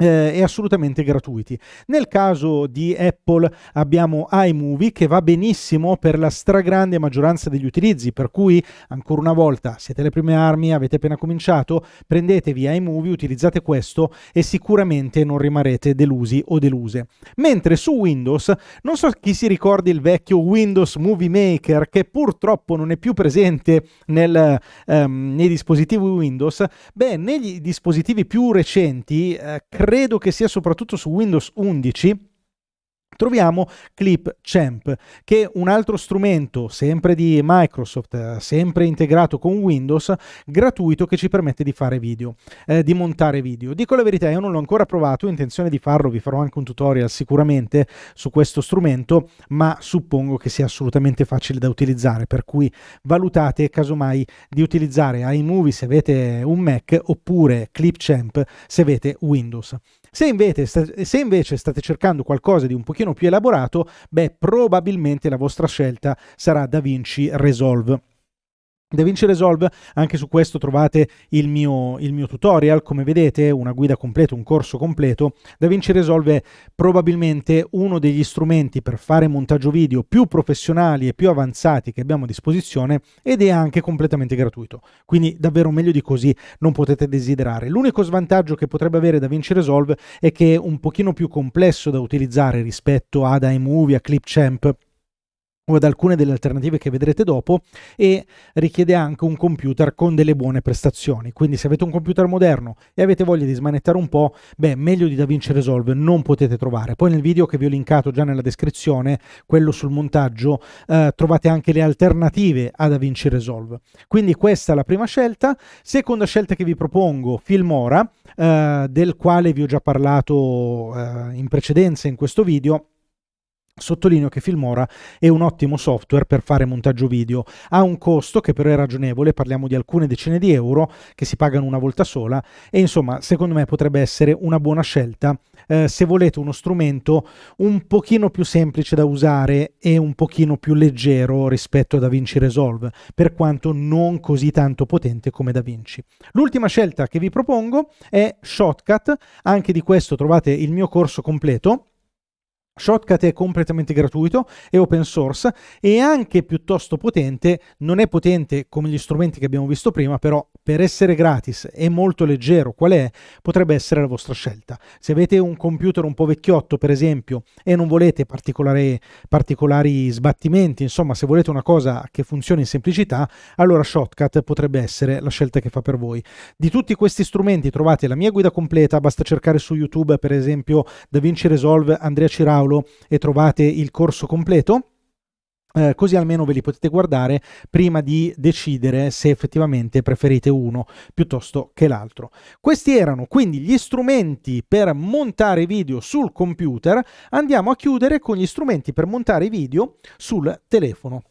eh, e assolutamente gratuiti. Nel caso di Apple abbiamo iMovie che va benissimo per la stragrande maggioranza degli utilizzi, per cui ancora una volta siete le prime armi, avete appena cominciato, prendetevi iMovie, utilizzate questo e sicuramente non rimarrete delusi o deluse. Mentre su Windows, non so chi si ricordi il vecchio Windows Movie Maker che purtroppo non è più presente nel, ehm, nei dispositivi Windows, beh, negli dispositivi più recenti eh, credo che sia soprattutto su Windows 11 troviamo Clipchamp, che è un altro strumento sempre di Microsoft, eh, sempre integrato con Windows, gratuito che ci permette di fare video, eh, di montare video. Dico la verità, io non l'ho ancora provato, ho intenzione di farlo, vi farò anche un tutorial sicuramente su questo strumento, ma suppongo che sia assolutamente facile da utilizzare, per cui valutate casomai di utilizzare iMovie se avete un Mac oppure Clipchamp se avete Windows. Se invece, se invece, state cercando qualcosa di un pochino più elaborato, beh, probabilmente la vostra scelta sarà DaVinci Resolve. Da Vinci Resolve anche su questo trovate il mio, il mio, tutorial, come vedete una guida completa, un corso completo. Da Vinci Resolve è probabilmente uno degli strumenti per fare montaggio video più professionali e più avanzati che abbiamo a disposizione ed è anche completamente gratuito, quindi davvero meglio di così non potete desiderare. L'unico svantaggio che potrebbe avere Da Vinci Resolve è che è un pochino più complesso da utilizzare rispetto ad iMovie, a Clipchamp o ad alcune delle alternative che vedrete dopo e richiede anche un computer con delle buone prestazioni. Quindi se avete un computer moderno e avete voglia di smanettare un po', beh, meglio di DaVinci Resolve non potete trovare. Poi nel video che vi ho linkato già nella descrizione, quello sul montaggio, eh, trovate anche le alternative a DaVinci Resolve. Quindi questa è la prima scelta. Seconda scelta che vi propongo, Filmora, eh, del quale vi ho già parlato eh, in precedenza in questo video Sottolineo che Filmora è un ottimo software per fare montaggio video, ha un costo che però è ragionevole, parliamo di alcune decine di euro che si pagano una volta sola e insomma secondo me potrebbe essere una buona scelta eh, se volete uno strumento un pochino più semplice da usare e un pochino più leggero rispetto a DaVinci Resolve, per quanto non così tanto potente come DaVinci. L'ultima scelta che vi propongo è Shotcut, anche di questo trovate il mio corso completo Shotcut è completamente gratuito, è open source e anche piuttosto potente, non è potente come gli strumenti che abbiamo visto prima, però per essere gratis e molto leggero qual è, potrebbe essere la vostra scelta. Se avete un computer un po' vecchiotto, per esempio, e non volete particolari, particolari sbattimenti, insomma, se volete una cosa che funzioni in semplicità, allora Shotcut potrebbe essere la scelta che fa per voi. Di tutti questi strumenti trovate la mia guida completa, basta cercare su YouTube, per esempio, DaVinci Resolve Andrea Ciraulo e trovate il corso completo eh, così almeno ve li potete guardare prima di decidere se effettivamente preferite uno piuttosto che l'altro. Questi erano quindi gli strumenti per montare video sul computer. Andiamo a chiudere con gli strumenti per montare video sul telefono.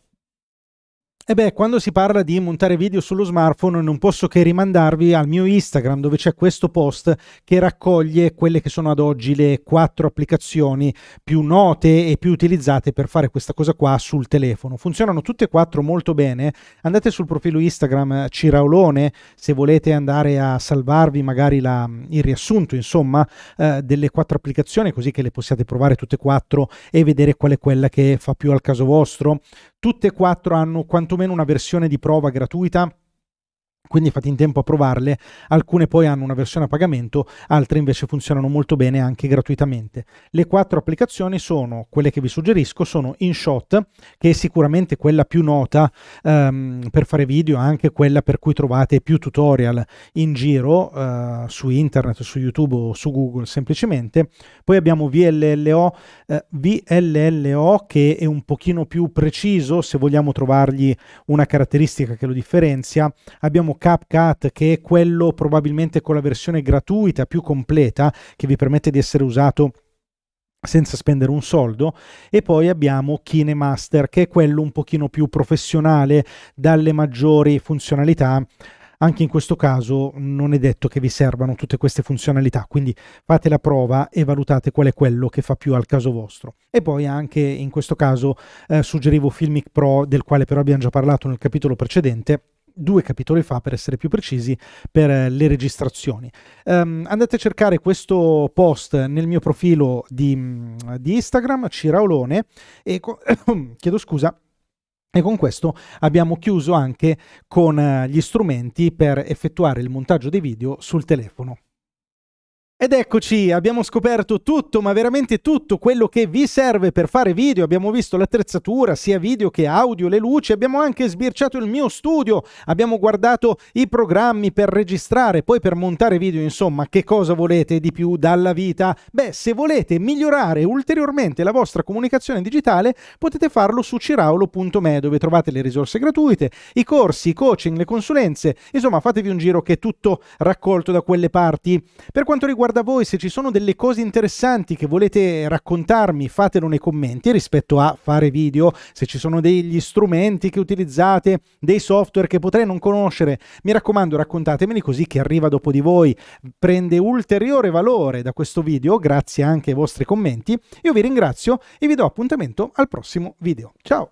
E beh, quando si parla di montare video sullo smartphone non posso che rimandarvi al mio Instagram dove c'è questo post che raccoglie quelle che sono ad oggi le quattro applicazioni più note e più utilizzate per fare questa cosa qua sul telefono. Funzionano tutte e quattro molto bene. Andate sul profilo Instagram eh, Ciraolone se volete andare a salvarvi magari la, mm, il riassunto, insomma, eh, delle quattro applicazioni così che le possiate provare tutte e quattro e vedere qual è quella che fa più al caso vostro. Tutte e quattro hanno quantomeno una versione di prova gratuita quindi fate in tempo a provarle, alcune poi hanno una versione a pagamento, altre invece funzionano molto bene anche gratuitamente. Le quattro applicazioni sono quelle che vi suggerisco, sono InShot, che è sicuramente quella più nota ehm, per fare video, anche quella per cui trovate più tutorial in giro eh, su internet, su YouTube o su Google semplicemente. Poi abbiamo VLLO, eh, VLLO che è un pochino più preciso se vogliamo trovargli una caratteristica che lo differenzia. Abbiamo CapCut che è quello probabilmente con la versione gratuita più completa che vi permette di essere usato senza spendere un soldo e poi abbiamo KineMaster che è quello un pochino più professionale dalle maggiori funzionalità anche in questo caso non è detto che vi servano tutte queste funzionalità, quindi fate la prova e valutate qual è quello che fa più al caso vostro. E poi anche in questo caso eh, suggerivo Filmic Pro, del quale però abbiamo già parlato nel capitolo precedente, due capitoli fa, per essere più precisi, per eh, le registrazioni. Um, andate a cercare questo post nel mio profilo di, mm, di Instagram, Ciraolone, e co- chiedo scusa. E con questo abbiamo chiuso anche con eh, gli strumenti per effettuare il montaggio dei video sul telefono. Ed eccoci, abbiamo scoperto tutto, ma veramente tutto quello che vi serve per fare video. Abbiamo visto l'attrezzatura, sia video che audio, le luci, abbiamo anche sbirciato il mio studio, abbiamo guardato i programmi per registrare, poi per montare video, insomma, che cosa volete di più dalla vita? Beh, se volete migliorare ulteriormente la vostra comunicazione digitale, potete farlo su ciraulo.me, dove trovate le risorse gratuite, i corsi, i coaching, le consulenze, insomma, fatevi un giro che è tutto raccolto da quelle parti. Per quanto riguarda riguarda voi, se ci sono delle cose interessanti che volete raccontarmi, fatelo nei commenti rispetto a fare video, se ci sono degli strumenti che utilizzate, dei software che potrei non conoscere, mi raccomando raccontatemeli così che arriva dopo di voi, prende ulteriore valore da questo video, grazie anche ai vostri commenti, io vi ringrazio e vi do appuntamento al prossimo video. Ciao!